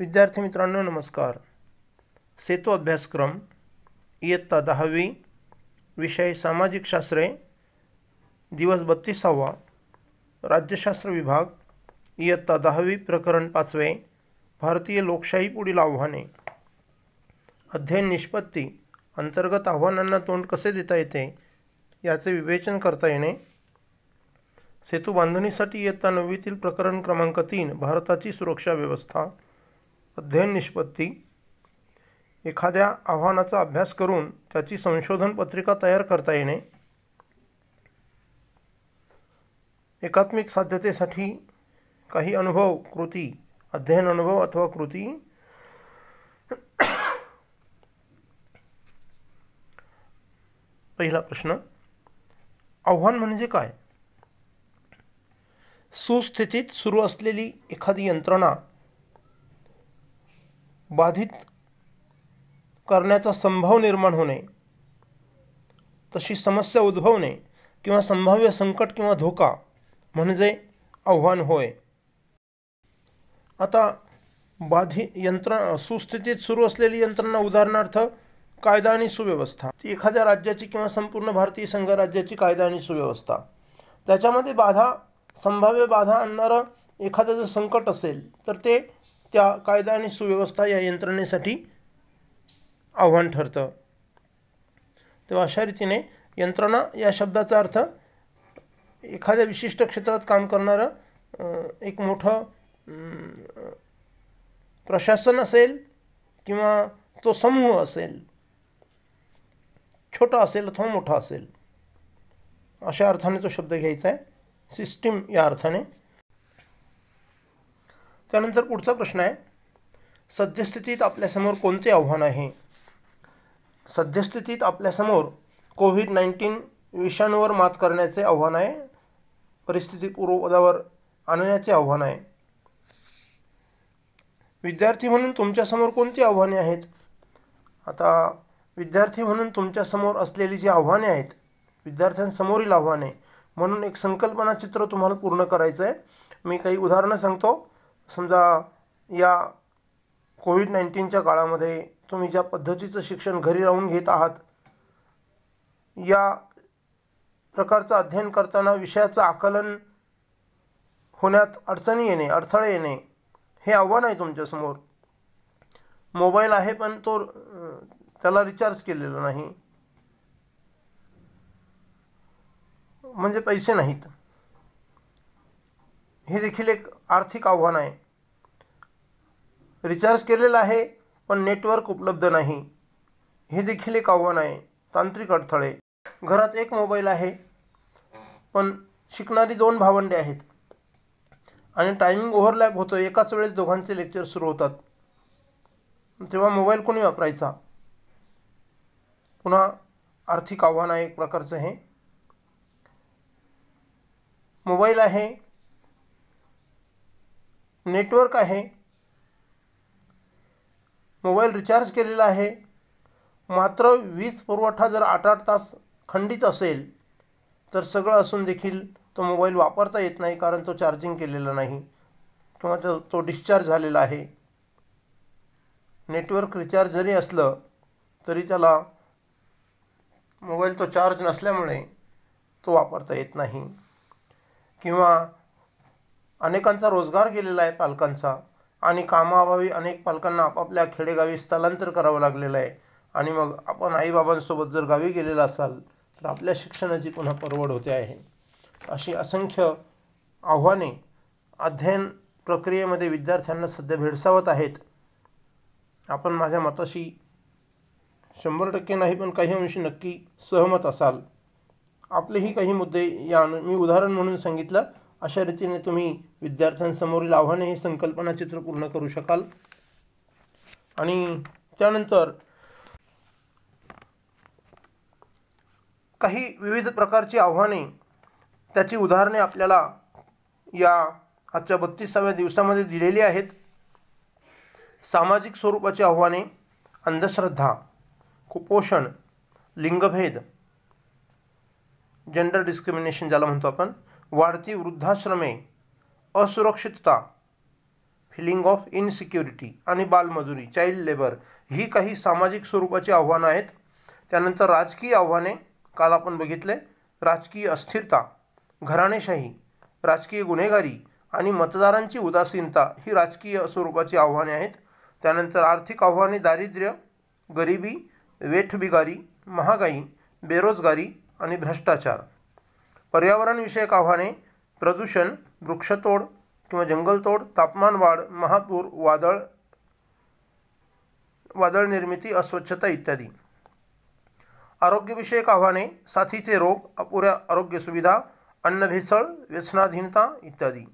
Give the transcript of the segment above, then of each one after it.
विद्यार्थी मित्रांनो नमस्कार सेतू अभ्यासक्रम इयत्ता दहावी विषय सामाजिक शास्त्रे दिवस बत्तीसावा राज्यशास्त्र विभाग इयत्ता दहावी प्रकरण पाचवे भारतीय लोकशाही पुढील आव्हाने अध्ययन निष्पत्ती अंतर्गत आव्हानांना तोंड कसे देता येते याचे विवेचन करता येणे सेतू बांधणीसाठी इयत्ता नववीतील प्रकरण क्रमांक तीन भारताची सुरक्षा व्यवस्था अध्ययन निष्पत्ती एखाद्या आव्हानाचा अभ्यास करून त्याची संशोधन पत्रिका तयार करता येणे एकात्मिक साध्यतेसाठी काही अनुभव कृती अध्ययन अनुभव अथवा कृती पहिला प्रश्न आव्हान म्हणजे काय सुस्थितीत सुरू असलेली एखादी यंत्रणा बाधित करण्याचा संभव निर्माण होणे तशी समस्या उद्भवणे किंवा संभाव्य संकट किंवा धोका म्हणजे आव्हान होय आता बाधी यंत्र सुस्थितीत सुरू असलेली यंत्रणा उदाहरणार्थ कायदा आणि सुव्यवस्था ती एखाद्या राज्याची किंवा संपूर्ण भारतीय संघराज्याची कायदा आणि सुव्यवस्था त्याच्यामध्ये बाधा संभाव्य बाधा आणणारं एखादं जर संकट असेल तर ते त्या कायदा आणि सुव्यवस्था या यंत्रणेसाठी आव्हान ठरतं तेव्हा अशा रीतीने यंत्रणा या शब्दाचा अर्थ एखाद्या विशिष्ट क्षेत्रात काम करणारं एक मोठं प्रशासन असेल किंवा तो समूह असेल छोटा असेल अथवा मोठा असेल अशा अर्थाने तो शब्द घ्यायचा आहे सिस्टीम या अर्थाने त्यानंतर पुढचा प्रश्न आहे सद्यस्थितीत आपल्यासमोर कोणते आव्हान आहे सद्यस्थितीत आपल्यासमोर कोविड नाईन्टीन विषाणूवर मात करण्याचे आव्हान आहे परिस्थिती पूर्वपदावर आणण्याचे आव्हान आहे विद्यार्थी म्हणून तुमच्यासमोर कोणती आव्हाने आहेत आता विद्यार्थी म्हणून तुमच्यासमोर असलेली जी आव्हाने आहेत विद्यार्थ्यांसमोरील आव्हाने म्हणून एक संकल्पना चित्र तुम्हाला पूर्ण करायचं आहे मी काही उदाहरणं सांगतो समजा या कोविड नाईन्टीनच्या काळामध्ये तुम्ही ज्या पद्धतीचं शिक्षण घरी राहून घेत आहात या प्रकारचं अध्ययन करताना विषयाचं आकलन होण्यात अडचणी येणे अडथळे येणे हे आव्हान आहे तुमच्यासमोर मोबाईल आहे पण तो त्याला रिचार्ज केलेला नाही म्हणजे पैसे नाहीत हे देखील एक आर्थिक आव्हान आहे रिचार्ज केलेला आहे पण नेटवर्क उपलब्ध नाही हे देखील एक आव्हान आहे तांत्रिक अडथळे घरात एक मोबाईल आहे पण शिकणारी दोन भावंडे आहेत आणि टायमिंग ओव्हरलॅप होतो एकाच वेळेस दोघांचे लेक्चर सुरू होतात तेव्हा मोबाईल कोणी वापरायचा पुन्हा आर्थिक आव्हान आहे एक प्रकारचं हे मोबाईल आहे नेटवर्क आहे मोबाईल रिचार्ज केलेला आहे मात्र वीज पुरवठा जर आठ आठ तास खंडित असेल तर सगळं असून देखील तो मोबाईल वापरता येत नाही कारण तो चार्जिंग केलेला नाही किंवा तो तो डिस्चार्ज झालेला आहे नेटवर्क रिचार्ज जरी असलं तरी त्याला मोबाईल तो चार्ज नसल्यामुळे तो वापरता येत नाही किंवा अनेकांचा रोजगार गेलेला आहे पालकांचा आणि कामाअभावी अनेक पालकांना आपापल्या खेडेगावी स्थलांतर करावं लागलेलं आहे आणि मग आपण आईबाबांसोबत जर गावी गेलेला असाल तर आपल्या शिक्षणाची पुन्हा परवड होते आहे अशी असंख्य आव्हाने अध्ययन प्रक्रियेमध्ये विद्यार्थ्यांना सध्या भेडसावत आहेत आपण माझ्या मताशी शंभर टक्के नाही पण काही अंशी नक्की सहमत असाल आपलेही काही मुद्दे या मी उदाहरण म्हणून सांगितलं अशा रीतीने तुम्ही विद्यार्थ्यांसमोरील आव्हाने ही संकल्पना चित्र पूर्ण करू शकाल आणि त्यानंतर काही विविध प्रकारची आव्हाने त्याची उदाहरणे आपल्याला या आजच्या बत्तीसाव्या दिवसामध्ये दिलेली आहेत सामाजिक स्वरूपाची आव्हाने अंधश्रद्धा कुपोषण लिंगभेद जेंडर डिस्क्रिमिनेशन ज्याला म्हणतो आपण वाढती वृद्धाश्रमे असुरक्षितता फिलिंग ऑफ इनसिक्युरिटी आणि बालमजुरी चाइल्ड लेबर ही काही सामाजिक स्वरूपाची आव्हानं आहेत त्यानंतर राजकीय आव्हाने काल आपण बघितले राजकीय अस्थिरता घराणेशाही राजकीय गुन्हेगारी आणि मतदारांची उदासीनता ही राजकीय स्वरूपाची आव्हाने आहेत त्यानंतर आर्थिक आव्हाने दारिद्र्य गरिबी वेठबिगारी महागाई बेरोजगारी आणि भ्रष्टाचार पर्यावरणविषयक आव्हाने प्रदूषण वृक्षतोड किंवा जंगलतोड तापमानवाढ महापूर वादळ वादळ निर्मिती अस्वच्छता इत्यादी आरोग्यविषयक आव्हाने साथीचे रोग अपुऱ्या आरोग्य सुविधा अन्नभेसळ व्यसनाधीनता इत्यादी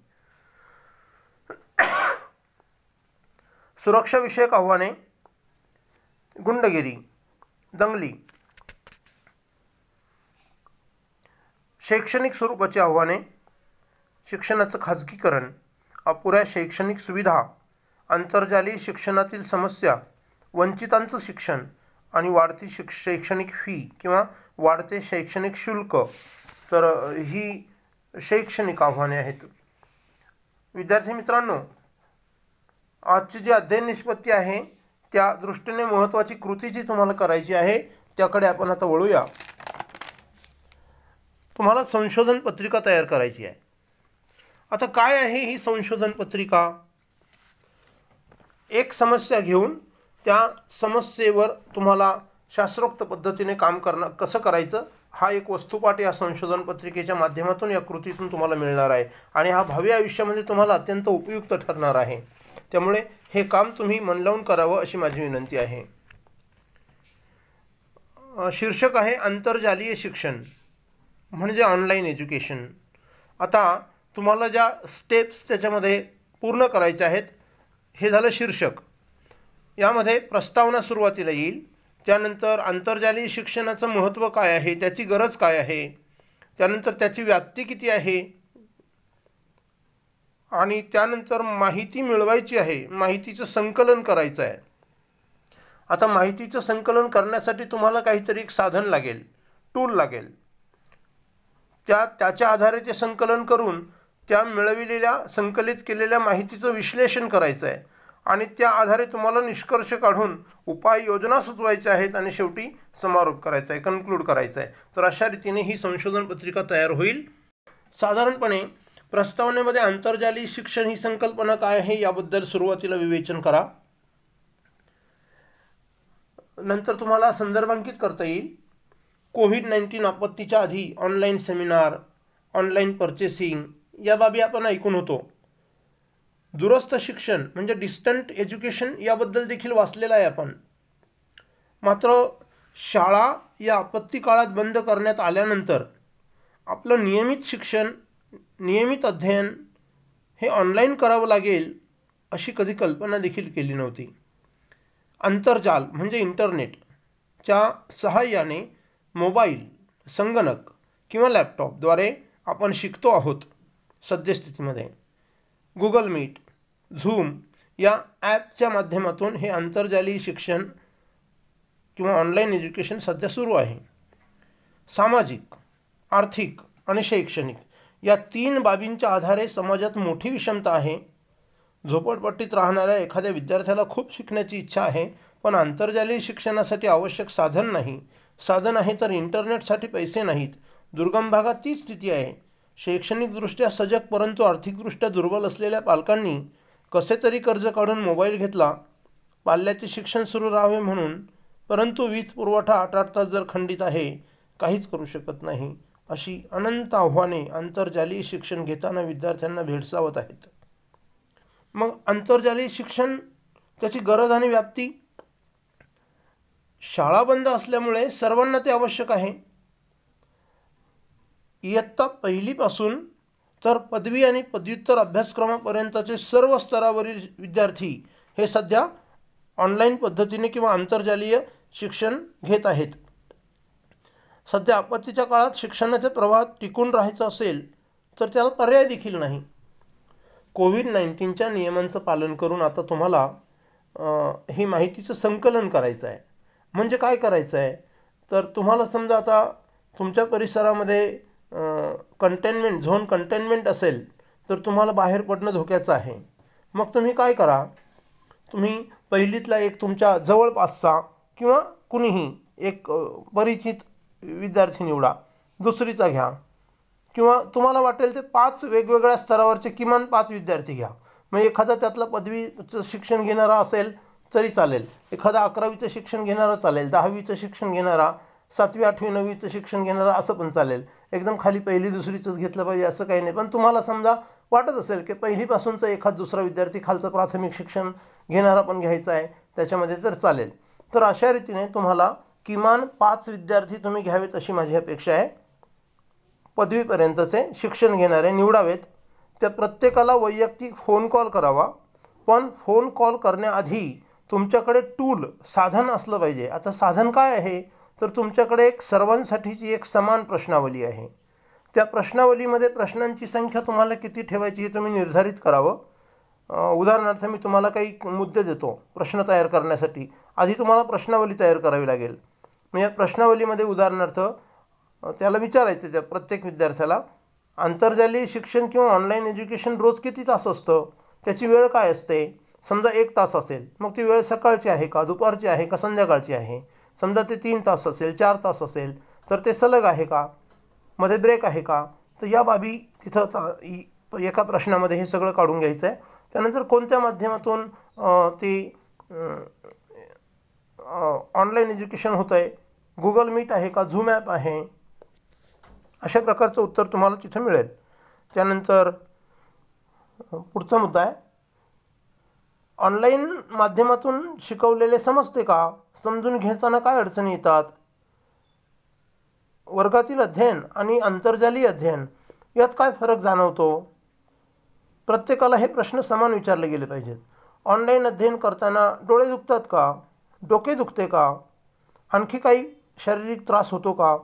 सुरक्षाविषयक आव्हाने गुंडगिरी दंगली शैक्षणिक स्वरूपाची आव्हाने शिक्षणाचं खाजगीकरण अपुऱ्या शैक्षणिक सुविधा आंतरजालीय शिक्षणातील समस्या वंचितांचं शिक्षण आणि वाढती शिक शैक्षणिक फी किंवा वाढते शैक्षणिक शुल्क तर ही शैक्षणिक आव्हाने आहेत विद्यार्थी मित्रांनो आजची जी अध्ययन निष्पत्ती आहे त्या दृष्टीने महत्त्वाची कृती जी तुम्हाला करायची आहे त्याकडे आपण आता वळूया तुम्हाला संशोधन पत्रिका तयार करायची आहे आता काय आहे ही संशोधन पत्रिका एक समस्या घेऊन त्या समस्येवर तुम्हाला शास्त्रोक्त पद्धतीने काम करणं कसं करायचं हा एक वस्तुपाठ या संशोधन पत्रिकेच्या माध्यमातून या कृतीतून तुम्हाला मिळणार आहे आणि हा भावी आयुष्यामध्ये तुम्हाला अत्यंत उपयुक्त ठरणार आहे त्यामुळे हे काम तुम्ही मन लावून करावं अशी माझी विनंती आहे शीर्षक आहे आंतरजालीय शिक्षण म्हणजे ऑनलाईन एज्युकेशन आता तुम्हाला ज्या स्टेप्स त्याच्यामध्ये पूर्ण करायच्या आहेत हे झालं शीर्षक यामध्ये प्रस्तावना सुरुवातीला येईल त्यानंतर आंतरजालीय शिक्षणाचं महत्त्व काय आहे त्याची गरज काय आहे त्यानंतर त्याची व्याप्ती किती आहे आणि त्यानंतर माहिती मिळवायची आहे माहितीचं संकलन करायचं आहे आता माहितीचं संकलन करण्यासाठी तुम्हाला काहीतरी एक साधन लागेल टूल लागेल त्या त्याच्या आधारे ते संकलन करून त्या मिळविलेल्या संकलित केलेल्या माहितीचं विश्लेषण करायचं आहे आणि त्या आधारे तुम्हाला निष्कर्ष काढून उपाययोजना सुचवायच्या आहेत आणि शेवटी समारोप करायचा आहे कन्क्लूड करायचा आहे तर अशा रीतीने ही संशोधन पत्रिका तयार होईल साधारणपणे प्रस्तावनेमध्ये आंतरजालीय शिक्षण ही संकल्पना काय आहे याबद्दल सुरुवातीला विवेचन करा नंतर तुम्हाला संदर्भांकित करता येईल कोविड नाईन्टीन आपत्तीच्या आधी ऑनलाईन सेमिनार ऑनलाईन परचेसिंग या बाबी आपण ऐकून होतो दुरस्थ शिक्षण म्हणजे डिस्टंट एज्युकेशन याबद्दल देखील वाचलेलं आहे आपण मात्र शाळा या आपत्ती काळात बंद करण्यात आल्यानंतर आपलं नियमित शिक्षण नियमित अध्ययन हे ऑनलाईन करावं लागेल अशी कधी कल्पना देखील केली नव्हती आंतरजाल म्हणजे इंटरनेटच्या सहाय्याने मोबाईल संगणक किंवा लॅपटॉपद्वारे आपण शिकतो आहोत सद्यस्थितीमध्ये गुगल मीट झूम या ॲपच्या माध्यमातून हे आंतरजालीय शिक्षण किंवा ऑनलाईन एज्युकेशन सध्या सुरू आहे सामाजिक आर्थिक आणि शैक्षणिक या तीन बाबींच्या आधारे समाजात मोठी विषमता आहे झोपडपट्टीत राहणाऱ्या एखाद्या विद्यार्थ्याला खूप शिकण्याची इच्छा आहे पण आंतरजालीय शिक्षणासाठी आवश्यक साधन नाही साधन आहे तर इंटरनेटसाठी पैसे नाहीत दुर्गम भागात तीच स्थिती आहे शैक्षणिकदृष्ट्या सजग परंतु आर्थिकदृष्ट्या दुर्बल असलेल्या पालकांनी कसे तरी कर्ज काढून मोबाईल घेतला पाल्याचे शिक्षण सुरू राहावे म्हणून परंतु वीज पुरवठा आठ आठ तास जर खंडित आहे काहीच करू शकत नाही अशी अनंत आव्हाने आंतरजालीय शिक्षण घेताना विद्यार्थ्यांना भेडसावत आहेत मग आंतरजालीय शिक्षण त्याची गरज आणि व्याप्ती शाळा बंद असल्यामुळे सर्वांना ते आवश्यक आहे इयत्ता पहिलीपासून तर पदवी आणि पदव्युत्तर अभ्यासक्रमापर्यंतचे सर्व स्तरावरील विद्यार्थी हे सध्या ऑनलाईन पद्धतीने किंवा आंतरजालीय शिक्षण घेत आहेत सध्या आपत्तीच्या काळात शिक्षणाचे प्रवाह टिकून राहायचं असेल तर त्याला पर्याय देखील नाही कोविड नाईन्टीनच्या नियमांचं पालन करून आता तुम्हाला ही माहितीचं संकलन करायचं आहे म्हणजे काय करायचं आहे तर तुम्हाला समजा आता तुमच्या परिसरामध्ये कंटेनमेंट झोन कंटेनमेंट असेल तर तुम्हाला बाहेर पडणं धोक्याचं आहे मग तुम्ही काय करा तुम्ही पहिलीतला एक तुमच्या जवळपासचा किंवा कुणीही एक परिचित विद्यार्थी निवडा दुसरीचा घ्या किंवा तुम्हाला वाटेल ते पाच वेगवेगळ्या स्तरावरचे किमान पाच विद्यार्थी घ्या मग एखादा त्यातला पदवीचं शिक्षण घेणारा असेल तरी चालेल एखादा अकरावीचं शिक्षण घेणारा चालेल दहावीचं शिक्षण घेणारा सातवी आठवी नववीचं शिक्षण घेणारा असं पण चालेल एकदम खाली पहिली दुसरीचंच घेतलं पाहिजे असं काही नाही पण तुम्हाला समजा वाटत असेल की पहिलीपासूनचा एखाद दुसरा विद्यार्थी खालचं प्राथमिक शिक्षण घेणारा पण घ्यायचा आहे त्याच्यामध्ये जर चालेल तर अशा रीतीने तुम्हाला किमान पाच विद्यार्थी तुम्ही घ्यावेत अशी माझी अपेक्षा आहे पदवीपर्यंतचे शिक्षण घेणारे निवडावेत त्या प्रत्येकाला वैयक्तिक फोन कॉल करावा पण फोन कॉल करण्याआधी तुमच्याकडे टूल साधन असलं पाहिजे आता साधन काय आहे तर तुमच्याकडे एक सर्वांसाठीची एक समान प्रश्नावली आहे त्या प्रश्नावलीमध्ये प्रश्नांची संख्या तुम्हाला किती ठेवायची हे तुम्ही निर्धारित करावं उदाहरणार्थ मी तुम्हाला काही मुद्दे देतो प्रश्न तयार करण्यासाठी आधी तुम्हाला प्रश्नावली तयार करावी लागेल मग या प्रश्नावलीमध्ये उदाहरणार्थ त्याला विचारायचं त्या प्रत्येक विद्यार्थ्याला आंतरजालीय शिक्षण किंवा ऑनलाईन एज्युकेशन रोज किती तास असतं त्याची वेळ काय असते समजा एक तास असेल मग ती वेळ सकाळची आहे का दुपारची आहे का संध्याकाळची आहे समजा ते तीन तास असेल चार तास असेल तर ते सलग आहे का मध्ये ब्रेक आहे का तर या बाबी तिथं एका प्रश्नामध्ये हे सगळं काढून घ्यायचं आहे त्यानंतर कोणत्या माध्यमातून ती ऑनलाईन एज्युकेशन होतं आहे गुगल मीट आहे का झूम ॲप आहे अशा प्रकारचं उत्तर तुम्हाला तिथं मिळेल त्यानंतर पुढचा मुद्दा आहे ऑनलाईन माध्यमातून शिकवलेले समजते का समजून घेताना काय अडचणी येतात वर्गातील अध्ययन आणि आंतरजालीय अध्ययन यात काय फरक जाणवतो प्रत्येकाला हे प्रश्न समान विचारले गेले पाहिजेत ऑनलाईन अध्ययन करताना डोळे दुखतात का डोके दुखते का आणखी काही शारीरिक त्रास होतो का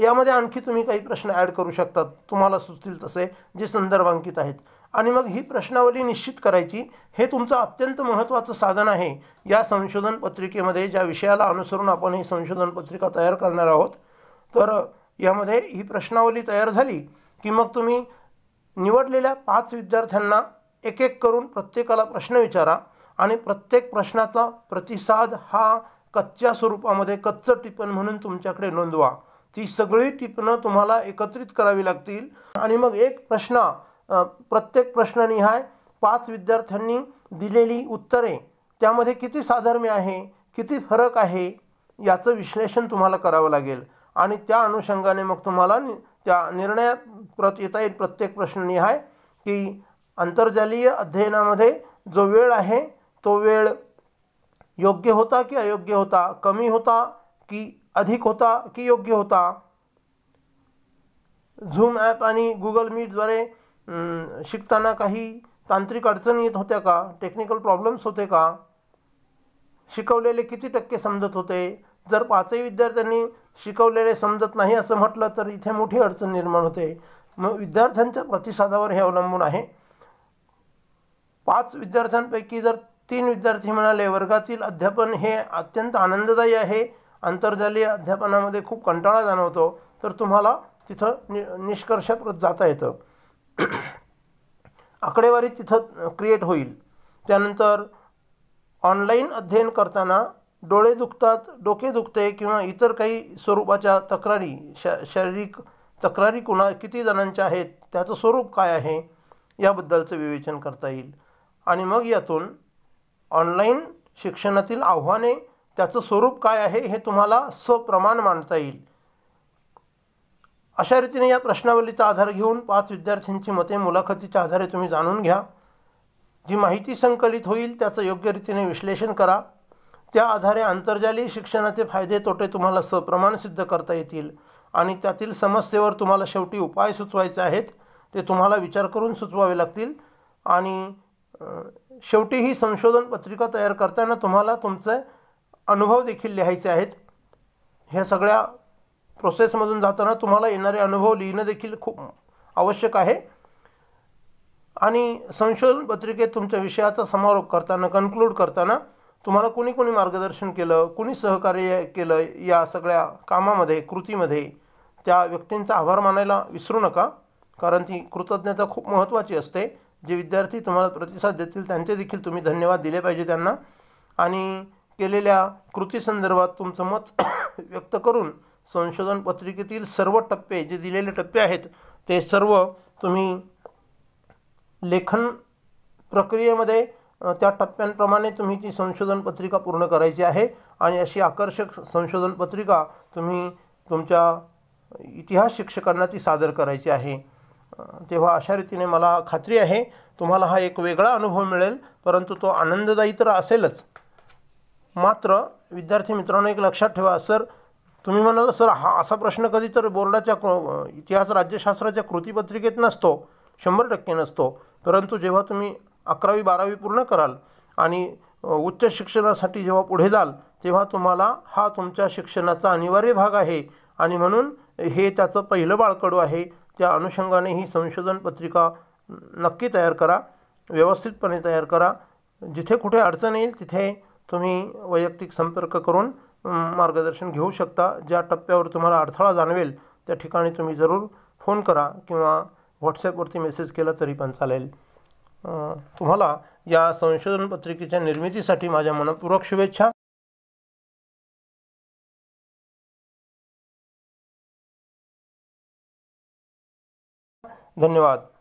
यामध्ये आणखी तुम्ही काही प्रश्न ॲड करू शकतात तुम्हाला सुचतील तसे जे संदर्भांकित आहेत आणि मग ही प्रश्नावली निश्चित करायची हे तुमचं अत्यंत महत्त्वाचं साधन आहे या संशोधन पत्रिकेमध्ये ज्या विषयाला अनुसरून आपण ही संशोधन पत्रिका तयार करणार आहोत तर यामध्ये ही प्रश्नावली तयार झाली की मग तुम्ही निवडलेल्या पाच विद्यार्थ्यांना एक एक करून प्रत्येकाला प्रश्न विचारा आणि प्रत्येक प्रश्नाचा प्रतिसाद हा कच्च्या स्वरूपामध्ये कच्चं टिपण म्हणून तुमच्याकडे नोंदवा ती सगळी टिपणं तुम्हाला एकत्रित करावी लागतील आणि मग एक प्रश्न प्रत्येक प्रश्ननिहाय पाच विद्यार्थ्यांनी दिलेली उत्तरे त्यामध्ये किती साधर्म्य आहे किती फरक आहे याचं विश्लेषण तुम्हाला करावं लागेल आणि त्या अनुषंगाने मग तुम्हाला त्या निर्णयात प्रत येता येईल प्रत्येक प्रश्ननिहाय की आंतरजालीय अध्ययनामध्ये जो वेळ आहे तो वेळ योग्य होता की अयोग्य होता कमी होता की अधिक होता की योग्य होता झूम ॲप आणि गुगल मीटद्वारे शिकताना काही तांत्रिक अडचणी येत होत्या का टेक्निकल प्रॉब्लेम्स होते का शिकवलेले किती टक्के समजत होते जर पाचही विद्यार्थ्यांनी शिकवलेले समजत नाही असं म्हटलं तर इथे मोठी अडचण निर्माण होते मग विद्यार्थ्यांच्या प्रतिसादावर हे अवलंबून आहे पाच विद्यार्थ्यांपैकी जर तीन विद्यार्थी म्हणाले वर्गातील अध्यापन हे अत्यंत आनंददायी आहे आंतरजालीय अध्यापनामध्ये खूप कंटाळा जाणवतो तर तुम्हाला तिथं नि निष्कर्षाप्रत जाता येतं आकडेवारी तिथं क्रिएट होईल त्यानंतर ऑनलाईन अध्ययन करताना डोळे दुखतात डोके दुखते किंवा इतर काही स्वरूपाच्या तक्रारी श शारीरिक तक्रारी कुणा किती जणांच्या आहेत त्याचं स्वरूप काय आहे याबद्दलचं विवेचन करता येईल आणि मग यातून ऑनलाईन शिक्षणातील आव्हाने त्याचं स्वरूप काय आहे हे तुम्हाला सप्रमाण मांडता येईल अशा रीतीने या प्रश्नावलीचा आधार घेऊन पाच विद्यार्थ्यांची मते मुलाखतीच्या आधारे तुम्ही जाणून घ्या जी माहिती संकलित होईल त्याचं योग्य रीतीने विश्लेषण करा त्या आधारे आंतरजालीय शिक्षणाचे फायदे तोटे तुम्हाला सप्रमाण सिद्ध करता येतील आणि त्यातील समस्येवर तुम्हाला शेवटी उपाय सुचवायचे आहेत ते तुम्हाला विचार करून सुचवावे लागतील आणि शेवटी ही संशोधन पत्रिका तयार करताना तुम्हाला तुमचे अनुभव देखील लिहायचे आहेत ह्या सगळ्या प्रोसेसमधून जाताना तुम्हाला येणारे अनुभव लिहिणं देखील खूप आवश्यक आहे आणि संशोधन पत्रिकेत तुमच्या विषयाचा समारोप करताना कन्क्लूड करताना तुम्हाला कुणी कोणी मार्गदर्शन केलं कुणी सहकार्य केलं या सगळ्या कामामध्ये कृतीमध्ये त्या व्यक्तींचा आभार मानायला विसरू नका कारण ती कृतज्ञता खूप महत्त्वाची असते जे विद्यार्थी तुम्हाला प्रतिसाद देतील त्यांचे देखील तुम्ही धन्यवाद दिले पाहिजे त्यांना आणि केलेल्या कृतीसंदर्भात तुमचं मत व्यक्त करून संशोधन पत्रिकेतील सर्व टप्पे जे दिलेले टप्पे आहेत ते सर्व तुम्ही लेखन प्रक्रियेमध्ये त्या टप्प्यांप्रमाणे तुम्ही ती संशोधन पत्रिका पूर्ण करायची आहे आणि अशी आकर्षक संशोधन पत्रिका तुम्ही तुमच्या इतिहास शिक्षकांना ती सादर करायची आहे तेव्हा अशा रीतीने मला खात्री आहे तुम्हाला हा एक वेगळा अनुभव मिळेल परंतु तो आनंददायी तर असेलच मात्र विद्यार्थी मित्रांनो एक लक्षात ठेवा सर तुम्ही म्हणाल सर हा असा प्रश्न कधी तर बोर्डाच्या इतिहास राज्यशास्त्राच्या कृतीपत्रिकेत नसतो शंभर टक्के नसतो परंतु जेव्हा तुम्ही अकरावी बारावी पूर्ण कराल आणि उच्च शिक्षणासाठी जेव्हा पुढे जाल तेव्हा तुम्हाला हा तुमच्या शिक्षणाचा अनिवार्य भाग आहे आणि म्हणून हे त्याचं पहिलं बाळकडू आहे त्या अनुषंगाने ही संशोधन पत्रिका नक्की तयार करा व्यवस्थितपणे तयार करा जिथे कुठे अडचण येईल तिथे तुम्ही वैयक्तिक संपर्क करून मार्गदर्शन घेऊ शकता ज्या टप्प्यावर तुम्हाला अडथळा जाणवेल त्या ठिकाणी तुम्ही जरूर फोन करा किंवा व्हॉट्सॲपवरती मेसेज केला तरी पण चालेल तुम्हाला या संशोधन पत्रिकेच्या निर्मितीसाठी माझ्या मनपूर्वक शुभेच्छा धन्यवाद